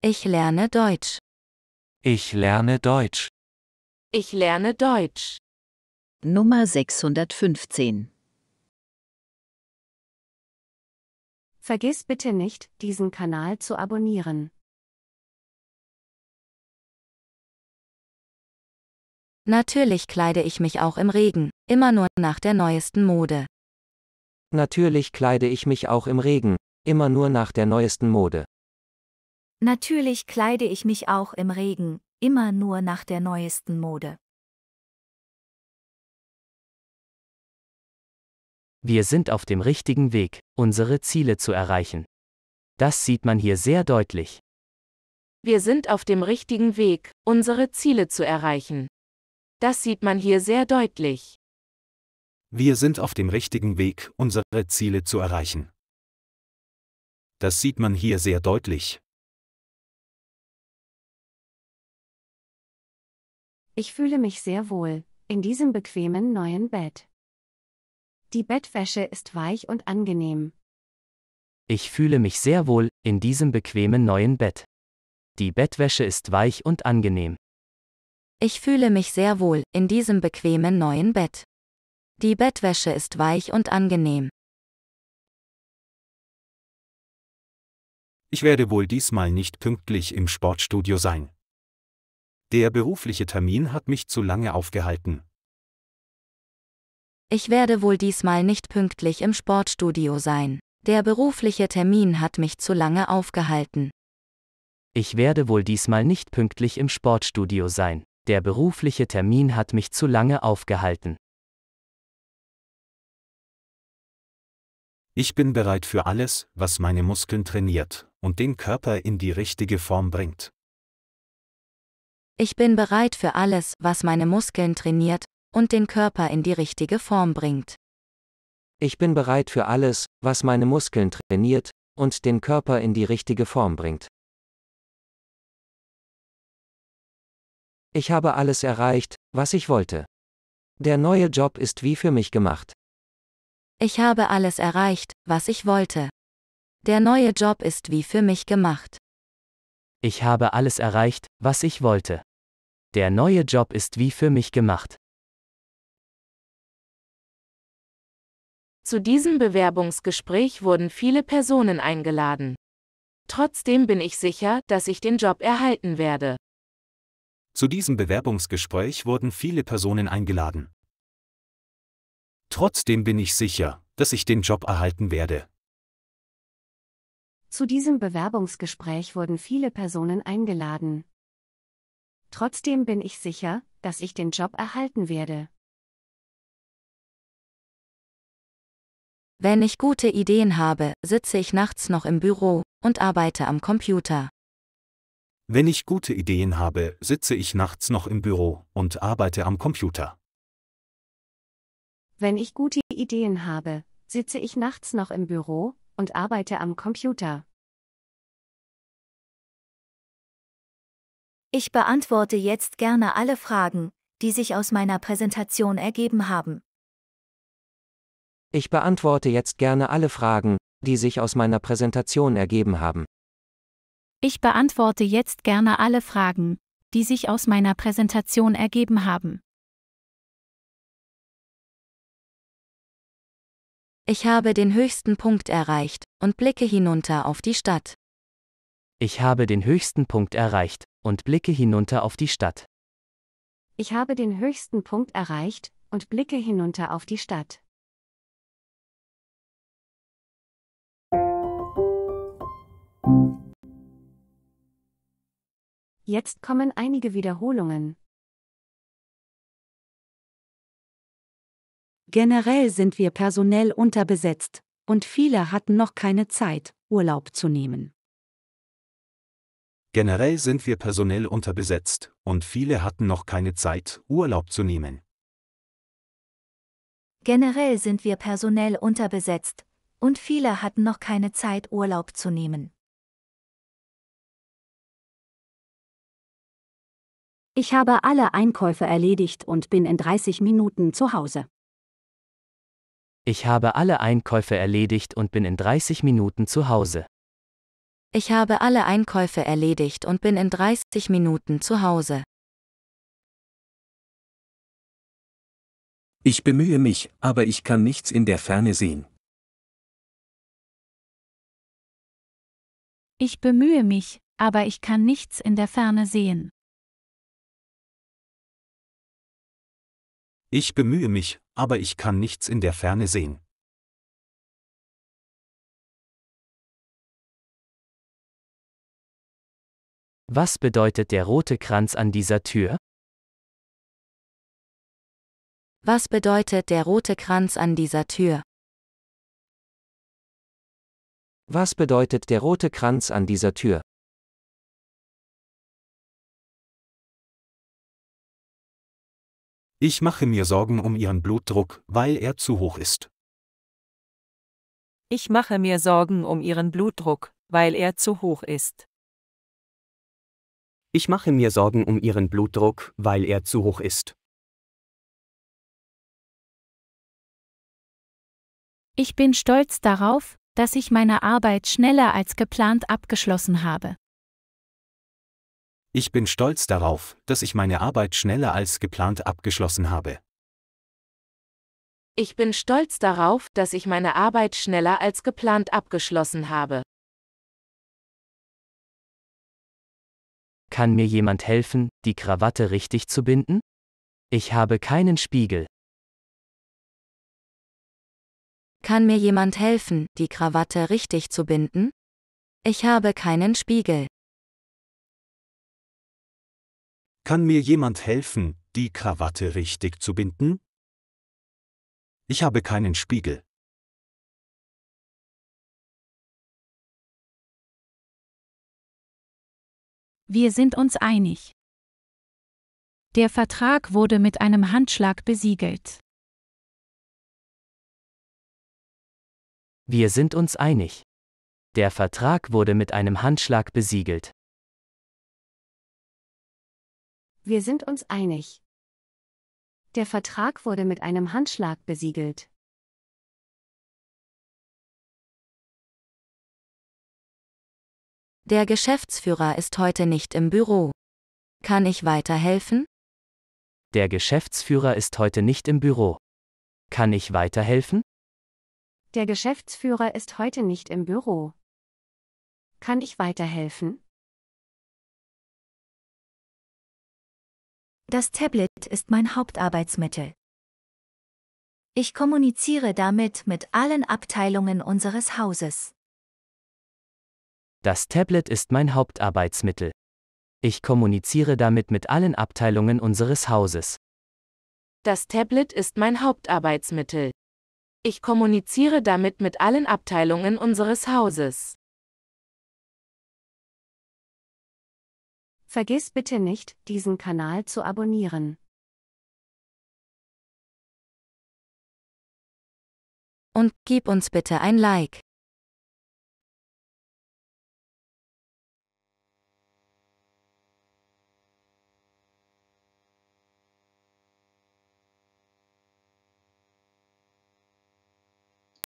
Ich lerne Deutsch. Ich lerne Deutsch. Ich lerne Deutsch. Nummer 615 Vergiss bitte nicht, diesen Kanal zu abonnieren. Natürlich kleide ich mich auch im Regen, immer nur nach der neuesten Mode. Natürlich kleide ich mich auch im Regen, immer nur nach der neuesten Mode. Natürlich kleide ich mich auch im Regen, immer nur nach der neuesten Mode. Wir sind auf dem richtigen Weg, unsere Ziele zu erreichen. Das sieht man hier sehr deutlich. Wir sind auf dem richtigen Weg, unsere Ziele zu erreichen. Das sieht man hier sehr deutlich. Wir sind auf dem richtigen Weg, unsere Ziele zu erreichen. Das sieht man hier sehr deutlich. Ich fühle mich sehr wohl, in diesem bequemen neuen Bett. Die Bettwäsche ist weich und angenehm. Ich fühle mich sehr wohl, in diesem bequemen neuen Bett. Die Bettwäsche ist weich und angenehm. Ich fühle mich sehr wohl, in diesem bequemen neuen Bett. Die Bettwäsche ist weich und angenehm. Ich werde wohl diesmal nicht pünktlich im Sportstudio sein. Der berufliche Termin hat mich zu lange aufgehalten. Ich werde wohl diesmal nicht pünktlich im Sportstudio sein. Der berufliche Termin hat mich zu lange aufgehalten. Ich werde wohl diesmal nicht pünktlich im Sportstudio sein. Der berufliche Termin hat mich zu lange aufgehalten. Ich bin bereit für alles, was meine Muskeln trainiert und den Körper in die richtige Form bringt. Ich bin bereit für alles, was meine Muskeln trainiert und den Körper in die richtige Form bringt. Ich bin bereit für alles, was meine Muskeln trainiert und den Körper in die richtige Form bringt. Ich habe alles erreicht, was ich wollte. Der neue Job ist wie für mich gemacht. Ich habe alles erreicht, was ich wollte. Der neue Job ist wie für mich gemacht. Ich habe alles erreicht, was ich wollte. Der neue Job ist wie für mich gemacht. Zu diesem Bewerbungsgespräch wurden viele Personen eingeladen. Trotzdem bin ich sicher, dass ich den Job erhalten werde. Zu diesem Bewerbungsgespräch wurden viele Personen eingeladen. Trotzdem bin ich sicher, dass ich den Job erhalten werde. Zu diesem Bewerbungsgespräch wurden viele Personen eingeladen. Trotzdem bin ich sicher, dass ich den Job erhalten werde. Wenn ich gute Ideen habe, sitze ich nachts noch im Büro und arbeite am Computer. Wenn ich gute Ideen habe, sitze ich nachts noch im Büro und arbeite am Computer. Wenn ich gute Ideen habe, sitze ich nachts noch im Büro und arbeite am Computer. Ich beantworte jetzt gerne alle Fragen, die sich aus meiner Präsentation ergeben haben. Ich beantworte jetzt gerne alle Fragen, die sich aus meiner Präsentation ergeben haben. Ich beantworte jetzt gerne alle Fragen, die sich aus meiner Präsentation ergeben haben. Ich habe den höchsten Punkt erreicht und blicke hinunter auf die Stadt. Ich habe den höchsten Punkt erreicht und blicke hinunter auf die Stadt. Ich habe den höchsten Punkt erreicht und blicke hinunter auf die Stadt. Jetzt kommen einige Wiederholungen. Generell sind wir personell unterbesetzt, und viele hatten noch keine Zeit, Urlaub zu nehmen. Generell sind wir personell unterbesetzt und viele hatten noch keine Zeit, Urlaub zu nehmen. Generell sind wir personell unterbesetzt und viele hatten noch keine Zeit, Urlaub zu nehmen. Ich habe alle Einkäufe erledigt und bin in 30 Minuten zu Hause. Ich habe alle Einkäufe erledigt und bin in 30 Minuten zu Hause. Ich habe alle Einkäufe erledigt und bin in 30 Minuten zu Hause. Ich bemühe mich, aber ich kann nichts in der Ferne sehen. Ich bemühe mich, aber ich kann nichts in der Ferne sehen. Ich bemühe mich, aber ich kann nichts in der Ferne sehen. Was bedeutet der rote Kranz an dieser Tür? Was bedeutet der rote Kranz an dieser Tür? Was bedeutet der rote Kranz an dieser Tür? Ich mache mir Sorgen um ihren Blutdruck, weil er zu hoch ist. Ich mache mir Sorgen um ihren Blutdruck, weil er zu hoch ist. Ich mache mir Sorgen um ihren Blutdruck, weil er zu hoch ist. Ich bin stolz darauf, dass ich meine Arbeit schneller als geplant abgeschlossen habe. Ich bin stolz darauf, dass ich meine Arbeit schneller als geplant abgeschlossen habe. Ich bin stolz darauf, dass ich meine Arbeit schneller als geplant abgeschlossen habe. Kann mir jemand helfen, die Krawatte richtig zu binden? Ich habe keinen Spiegel. Kann mir jemand helfen, die Krawatte richtig zu binden? Ich habe keinen Spiegel. Kann mir jemand helfen, die Krawatte richtig zu binden? Ich habe keinen Spiegel. Wir sind uns einig. Der Vertrag wurde mit einem Handschlag besiegelt. Wir sind uns einig. Der Vertrag wurde mit einem Handschlag besiegelt. Wir sind uns einig. Der Vertrag wurde mit einem Handschlag besiegelt. Der Geschäftsführer ist heute nicht im Büro. Kann ich weiterhelfen? Der Geschäftsführer ist heute nicht im Büro. Kann ich weiterhelfen? Der Geschäftsführer ist heute nicht im Büro. Kann ich weiterhelfen? Das Tablet ist mein Hauptarbeitsmittel. Ich kommuniziere damit mit allen Abteilungen unseres Hauses. Das Tablet ist mein Hauptarbeitsmittel. Ich kommuniziere damit mit allen Abteilungen unseres Hauses. Das Tablet ist mein Hauptarbeitsmittel. Ich kommuniziere damit mit allen Abteilungen unseres Hauses. Vergiss bitte nicht, diesen Kanal zu abonnieren. Und gib uns bitte ein Like.